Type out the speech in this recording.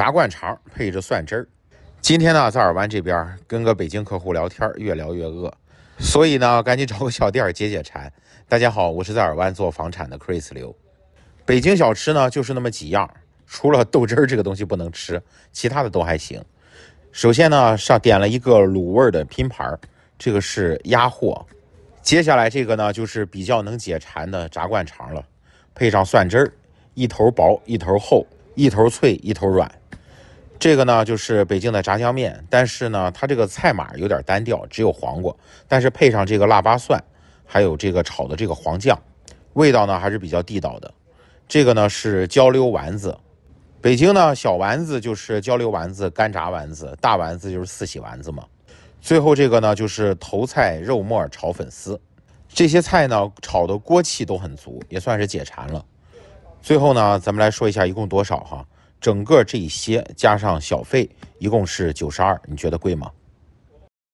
炸灌肠配着蒜汁儿，今天呢在尔湾这边跟个北京客户聊天，越聊越饿，所以呢赶紧找个小店儿解解馋。大家好，我是在尔湾做房产的 Chris 刘。北京小吃呢就是那么几样，除了豆汁儿这个东西不能吃，其他的都还行。首先呢上点了一个卤味的拼盘儿，这个是鸭货。接下来这个呢就是比较能解馋的炸灌肠了，配上蒜汁儿，一头薄一头厚，一头脆一头软。这个呢就是北京的炸酱面，但是呢它这个菜码有点单调，只有黄瓜，但是配上这个腊八蒜，还有这个炒的这个黄酱，味道呢还是比较地道的。这个呢是焦溜丸子，北京呢小丸子就是焦溜丸子，干炸丸子，大丸子就是四喜丸子嘛。最后这个呢就是头菜肉末炒粉丝，这些菜呢炒的锅气都很足，也算是解馋了。最后呢咱们来说一下一共多少哈。整个这一些加上小费，一共是九十二。你觉得贵吗？